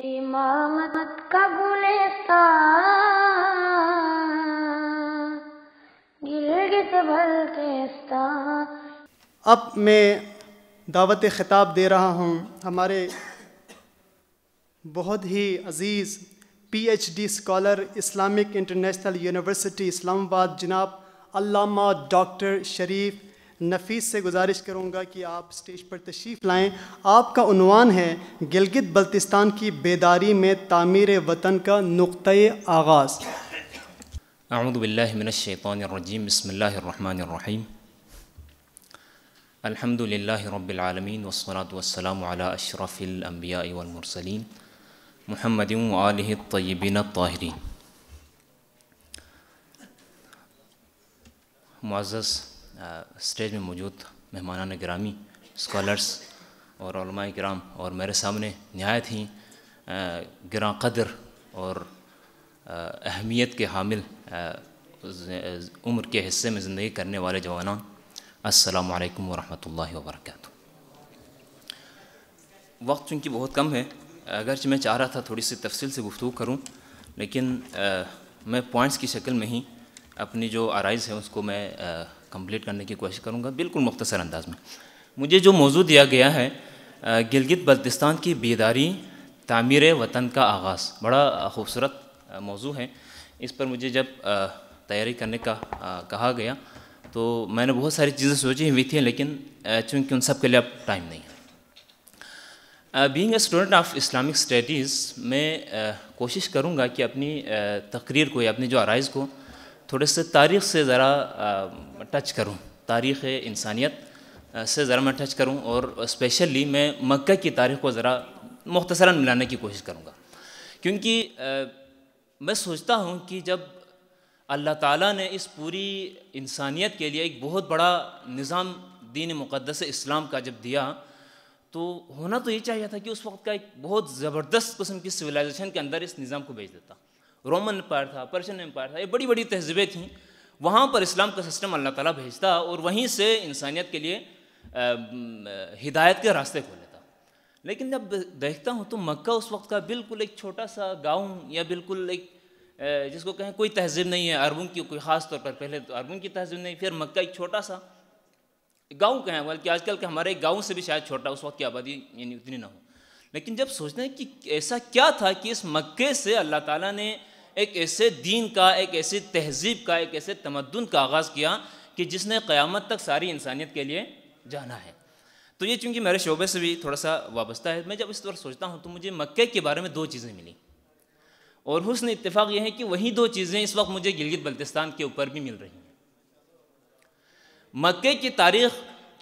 इमामत का अब मैं दावत ख़िताब दे रहा हूँ हमारे बहुत ही अजीज़ PhD scholar Islamic International University Islamabad जनाब अल्लामा डॉक्टर शरीफ नफीस से गुजारिश करूँगा कि आप स्टेज पर तशरीफ़ लाएँ आपका उनवान है गिलगित बल्तिस्तान की बेदारी में तामीर वतन का नुक़ आगाज़ अमदबिल्लिमिनशैतरजीम बसमीम अलहमदिल्ला रबालमीन वसलात वसलाम अशरफ़िलम्बिया वमरसलिन महमद आलि तयबिन ताहरीन मुआज़ स्टेज में मौजूद मेहमान ग्रामी स्कॉलर्स और ग्राम और मेरे सामने नहायत ही गिरा कदर और अहमियत के हामिल उम्र के हिस्से में ज़िंदगी करने वाले जवाना असलकम वरहमल वर्क वक्त चूँकि बहुत कम है अगरच मैं चाह रहा था थोड़ी सी तफसील से गुफ्तु करूँ लेकिन आ, मैं पॉइंट्स की शक्ल में ही अपनी जो आरइज़ है उसको मैं आ, कंप्लीट करने की कोशिश करूँगा बिल्कुल मुख्तसर अंदाज में मुझे जो मौजू दिया गया है गिलगित बल्तिस्तान की बेदारी तामीर वतन का आगाज़ बड़ा खूबसूरत मौजू है इस पर मुझे जब तैयारी करने का कहा गया तो मैंने बहुत सारी चीज़ें सोची हुई थी लेकिन चूँकि उन सब के लिए अब टाइम नहीं है being a student of Islamic studies मैं कोशिश करूँगा कि अपनी तकरीर को या अपनी जो आरइज़ को थोड़े से तारीख़ से ज़रा टच करूँ तारीख़ इंसानियत से ज़रा मैं टच करूँ और स्पेशली मैं मक्का की तारीख़ को ज़रा मुख्तसरा मिलाने की कोशिश करूँगा क्योंकि मैं सोचता हूँ कि जब अल्लाह ताला ने इस पूरी इंसानियत के लिए एक बहुत बड़ा निज़ाम दीन मुक़दस इस्लाम का जब दिया तो होना तो ये चाहिए था कि उस वक्त का एक बहुत ज़बरदस्त किस्म की सिविलाइजेशन के अंदर इस निज़ाम को भेज देता रोमन एम्पायर था पर्शियन एम्पायर था ये बड़ी बड़ी तहजीबें थीं वहाँ पर इस्लाम का सिस्टम अल्लाह ताला भेजता और वहीं से इंसानियत के लिए हिदायत के रास्ते खोल लेता लेकिन जब देखता हूँ तो मक्का उस वक्त का बिल्कुल एक छोटा सा गाँव या बिल्कुल एक जिसको कहें कोई तहजीब नहीं है अरबों की कोई ख़ास तौर पर पहले तो अरबों की तहजीब नहीं फिर मक्का एक छोटा सा गाँव कहें बल्कि आजकल के हमारे गाँव से भी शायद छोटा उस वक्त की आबादी यानी उतनी ना हो लेकिन जब सोचते हैं कि ऐसा क्या था कि इस मक्के से अल्लाह ताला ने एक ऐसे दीन का एक ऐसी तहजीब का एक ऐसे तमदन का आगाज़ किया कि जिसने क़यामत तक सारी इंसानियत के लिए जाना है तो ये चूँकि मेरे शोबे से भी थोड़ा सा वाबस्ता है मैं जब इस तरह सोचता हूँ तो मुझे मक्के के बारे में दो चीज़ें मिली और हसन इतफ़ाक़ यह है कि वही दो चीज़ें इस वक्त मुझे गिलगित बल्तिस्तान के ऊपर भी मिल रही हैं मक्के की तारीख़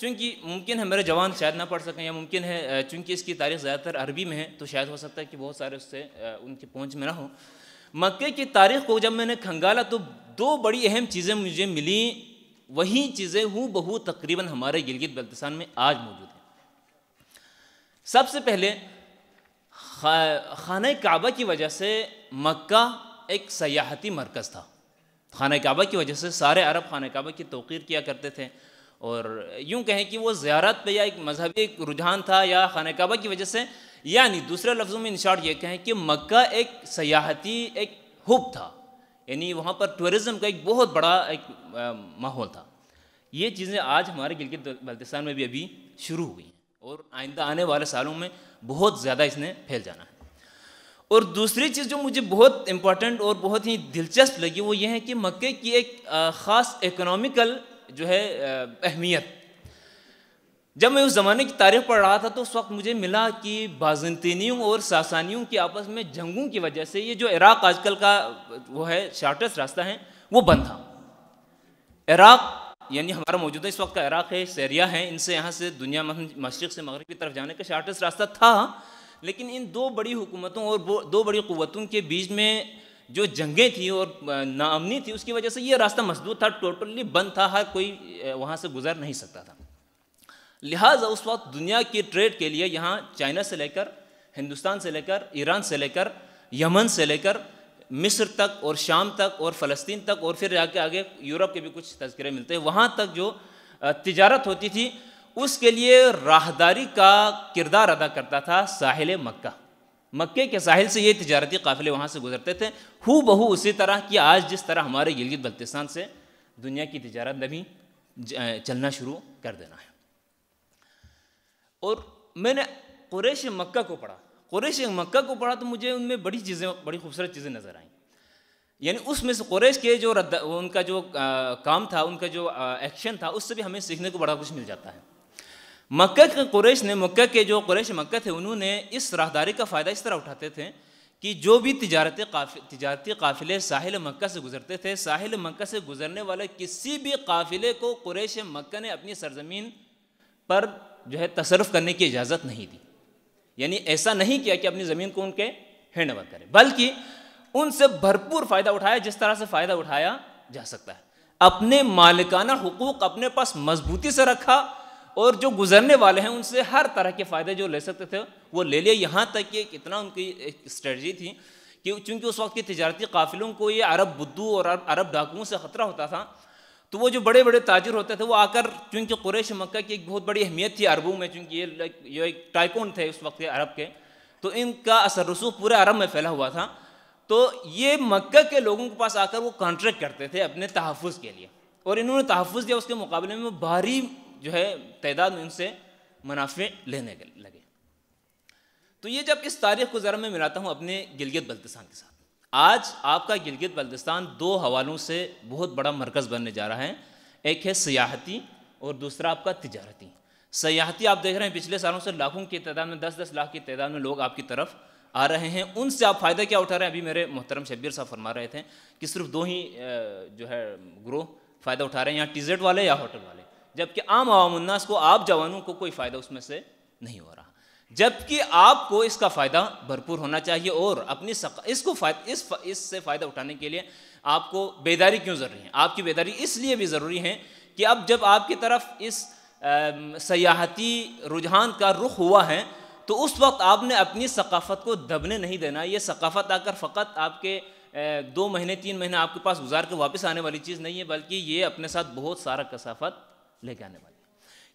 चूँकि मुमकिन है मेरे जवान शायद ना पढ़ सकें या मुमकिन है चूँकि इसकी तारीख ज़्यादातर अरबी में है तो शायद हो सकता है कि बहुत सारे उससे उनकी पहुँच में ना हो मक्के की तारीख़ को जब मैंने खंगाला तो दो बड़ी अहम चीज़ें मुझे मिली वही चीज़ें हूँ बहू तकरीबन हमारे गिलगित बल्तिस्तान में आज मौजूद हैं सबसे पहले खा, खाना काबा की वजह से मक्का एक सयाहती मरकज़ था खाना काबा की वजह से सारे अरब खाना काबा की तोक़ीर किया करते थे और यूँ कहें कि वो ज़्यारत पे या एक मजहबी रुझान था या खाना काबा की वजह से यानी दूसरे लफ्ज़ों में इंशार्ट ये कहें कि मक्का एक सयाहती एक हुब था यानी वहाँ पर टूरिज़म का एक बहुत बड़ा एक माहौल था ये चीज़ें आज हमारे गिलगित बल्तिस्तान में भी अभी शुरू हुई हैं और आइंदा आने वाले सालों में बहुत ज़्यादा इसने फैल जाना है और दूसरी चीज़ जो मुझे बहुत इम्पॉर्टेंट और बहुत ही दिलचस्प लगी वो ये है कि मक्के की एक ख़ास इकोनॉमिकल जो है अहमियत जब मैं उस ज़माने की तारीफ पढ़ रहा था तो उस वक्त मुझे मिला कि बाजनतीनियों और सासानियों के आपस में जंगों की वजह से ये जो इराक़ आजकल का वो है शार्टेस्ट रास्ता है वो बंद था इराक़ यानी हमारा मौजूदा इस वक्त का इराक़ है सैरिया है इनसे यहाँ से दुनिया मशरक़ से मगरब की तरफ जाने का शार्टेस्ट रास्ता था लेकिन इन दो बड़ी हुकूमतों और दो बड़ी क़वतों के बीच में जो जंगें थी और नामनी थी उसकी वजह से ये रास्ता मजबूत था टोटली बंद था हर कोई वहाँ से गुजर नहीं सकता था लिहाजा उस वक्त दुनिया की ट्रेड के लिए यहाँ चाइना से लेकर हिंदुस्तान से लेकर ईरान से लेकर यमन से लेकर मिस्र तक और शाम तक और फ़लस्तीन तक और फिर जाके आगे यूरोप के भी कुछ तस्करे मिलते हैं वहाँ तक जो तजारत होती थी उसके लिए राहदारी का किरदार अदा करता था साहिल मक्का मक्के के साहिल से ये तजारती काफ़िले वहाँ से गुजरते थे हु बहू उसी तरह कि आज जिस तरह हमारे गिलगित बल्तिस्तान से दुनिया की तजारत ने भी चलना शुरू कर देना है और मैंने कुरैश मक्का को पढ़ा कुरैश मक्का को पढ़ा तो मुझे उनमें बड़ी चीज़ें बड़ी खूबसूरत चीज़ें नज़र आईं यानी उसमें से कुरैश के जो रद्द उनका जो आ, काम था उनका जो एक्शन था उससे भी हमें सीखने को बड़ा कुछ मिल जाता है मक्का के कुरैश ने मक्का के जो कुरैश मक्का थे उन्होंने इस राहदारी का फ़ायदा इस तरह उठाते थे कि जो भी तजारती काफ़ तजारती काफ़िले साहिल मक्का से गुजरते थे साहिल मक्का से गुजरने वाले किसी भी काफ़िले को क्रैश मक्का ने अपनी सरजमीन पर जो है तसरफ करने की इजाज़त नहीं दी यानी ऐसा नहीं किया कि अपनी ज़मीन को उनके हैंड करें बल्कि उनसे भरपूर फ़ायदा उठाया जिस तरह से फ़ायदा उठाया जा सकता है अपने मालिकाना हकूक़ अपने पास मजबूती से रखा और जो गुजरने वाले हैं उनसे हर तरह के फ़ायदे जो ले सकते थे वो ले लिए यहाँ तक कि कितना उनकी एक स्ट्रेटजी थी कि चूंकि उस वक्त के तजारती काफिलों को ये अरब बुद्धू और अरब डाकुओं से ख़तरा होता था तो वो जो बड़े बड़े ताजर होते थे वो आकर चूँकि कुरेश मक्का की एक बहुत बड़ी अहमियत थी अरबों में चूँकि ये लाइक ये एक टाइकोन थे उस वक्त अरब के तो इनका असर रसूख पूरे अरब में फैला हुआ था तो ये मक्का के लोगों के पास आकर वो कॉन्ट्रैक्ट करते थे अपने तहफ़ के लिए और इन्होंने तहफ़ दिया उसके मुकाबले में भारी जो है तादाद में उनसे मुनाफे लेने लगे तो ये जब इस तारीख को ज़रा मैं मिलाता हूँ अपने गिलगित बल्तिसान के साथ आज आपका गिलगित बल्तिस्तान दो हवालों से बहुत बड़ा मरकज़ बनने जा रहा है एक है सियाहती और दूसरा आपका तजारती सियाहती आप देख रहे हैं पिछले सालों से लाखों की तादाद में दस दस लाख की तादाद में लोग आपकी तरफ आ रहे हैं उनसे आप फ़ायदा क्या उठा रहे हैं अभी मेरे मोहतरम शब्बीर साहब फरमा रहे थे कि सिर्फ दो ही जो है ग्रोह फ़ायदा उठा रहे हैं या टिजर्ट वाले या होटल वाले जबकि आम आवामन्नास को आप जवानों को कोई फ़ायदा उसमें से नहीं हो रहा जबकि आपको इसका फ़ायदा भरपूर होना चाहिए और अपनी इसको फायद इस इससे फ़ायदा उठाने के लिए आपको बेदारी क्यों ज़रूरी है आपकी बेदारी इसलिए भी ज़रूरी है कि अब जब आपकी तरफ इस सयाहती रुझान का रुख हुआ है तो उस वक्त आपने अपनी सकाफ़त को दबने नहीं देना ये सकाफ़त आकर फ़कत आपके दो महीने तीन महीने आपके पास गुजार के वापस आने वाली चीज़ नहीं है बल्कि ये अपने साथ बहुत सारा कसाफत लेके आने वाली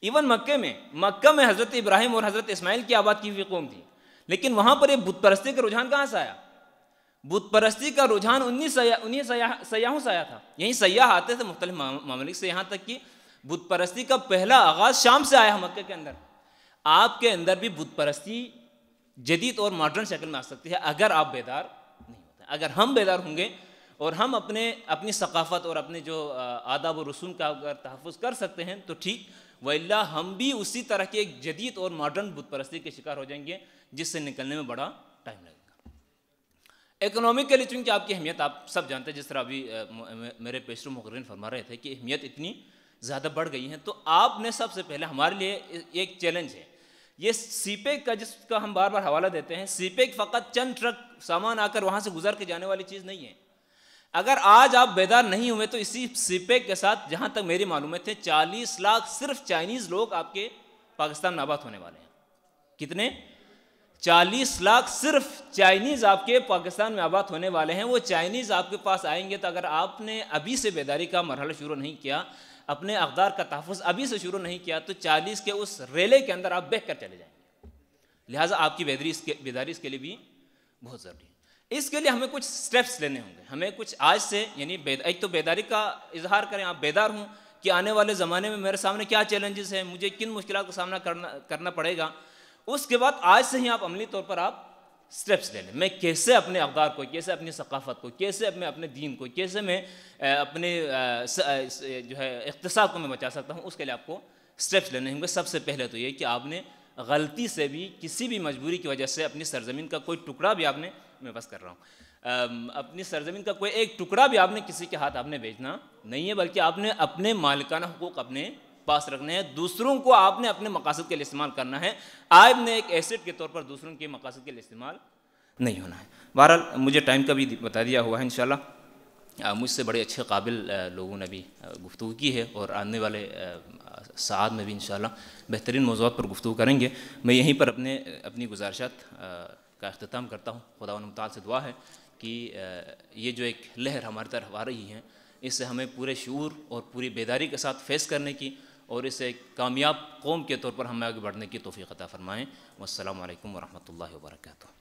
इवन मक्के में मक्का में हज़रत इब्राहिम और हज़रत इस्माइल की आबाद की हुई कौम थी लेकिन वहां पर ये बुत परस्ती का रुझान कहाँ से आया बुत परस्ती का रुझान उन्हीं सया उन्हीं सयाह सयाहों से आया था यहीं सयाह आते थे मुख्तलि ममलिक से यहाँ तक कि बुत परस्ती का पहला आगाज़ शाम से आया मक्के के अंदर आपके अंदर भी बुत परस्ती जदीद और मॉडर्न शक्ल में आ सकती है अगर आप बेदार नहीं होते अगर हम बेदार होंगे और हम अपने अपनी सकाफ़त और अपने जो आदाब और रसूम का अगर तहफ़ कर सकते हैं तो ठीक वल्ला हम भी उसी तरह के एक जदीद और मॉडर्न बुत परस्ती के शिकार हो जाएंगे जिससे निकलने में बड़ा टाइम लगेगा इकोनॉमिकली चूंकि आपकी अहमियत आप सब जानते हैं जिस तरह अभी मेरे पेशर मुखरिन फरमा रहे थे कि अहमियत इतनी ज़्यादा बढ़ गई है तो आपने सबसे पहले हमारे लिए एक चैलेंज है ये सीपेक e का जिसका हम बार बार हवाला देते हैं सीपेक e फ़कत चंद ट्रक सामान आकर वहाँ से गुजर के जाने वाली चीज़ नहीं है अगर आज आप बेदार नहीं हुए तो इसी सिपेक के साथ जहाँ तक मेरी मालूम है चालीस लाख सिर्फ चाइनीज़ लोग आपके पाकिस्तान में आबाद होने वाले हैं कितने चालीस लाख सिर्फ चाइनीज़ आपके पाकिस्तान में आबाद होने वाले हैं वो चाइनीज़ आपके पास आएंगे तो अगर आपने अभी से बेदारी का मरहला शुरू नहीं किया अपने अकदार का तहफ़ अभी से शुरू नहीं किया तो चालीस के उस रेले के अंदर आप बहकर कर चले जाएंगे लिहाजा आपकी बेदारी इसके बेदारी इसके लिए भी बहुत ज़रूरी है इसके लिए हमें कुछ स्टेप्स लेने होंगे हमें कुछ आज से यानी एक तो बेदारी का इजहार करें आप बेदार हूँ कि आने वाले ज़माने में मेरे सामने क्या चैलेंजेस हैं मुझे किन मुश्किल का सामना करना करना पड़ेगा उसके बाद आज से ही आप अमली तौर पर आप स्टेप्स ले लें मैं कैसे अपने अवदार को कैसे अपनी सकाफ़त को कैसे मैं अपने दीन को कैसे मैं अपने जो है इकतसाब को मैं बचा सकता हूँ उसके लिए आपको स्टेप्स लेने होंगे सबसे पहले तो ये कि आपने गलती से भी किसी भी मजबूरी की वजह से अपनी सरजमीन का कोई टुकड़ा भी आपने मैं बस कर रहा हूँ अपनी सरजमीन का कोई एक टुकड़ा भी आपने किसी के हाथ आपने भेजना नहीं है बल्कि आपने अपने मालिकाना हकूक अपने पास रखने हैं दूसरों को आपने अपने मकासद के लिए इस्तेमाल करना है आपने एक एसिड के तौर पर दूसरों के मकासद के लिए इस्तेमाल नहीं होना है बहरहाल मुझे टाइम का भी बता दिया हुआ है इन मुझसे बड़े अच्छे काबिल लोगों ने भी गुफ्तु की है और आने वाले साथ में भी इन बेहतरीन मौजूद पर गुफ्तु करेंगे मैं यहीं पर अपने अपनी गुजारिशात का अख्ताम करता हूँ खुदा मताल से दुआ है कि ये जो एक लहर हमारी तरफ आ रही है इससे हमें पूरे शूर और पूरी बेदारी के साथ फेस करने की और इसे कामयाब कौम के तौर पर हमें आगे बढ़ने की तोफ़ी अता फ़रमाएँ वालकम वरहमल वर्का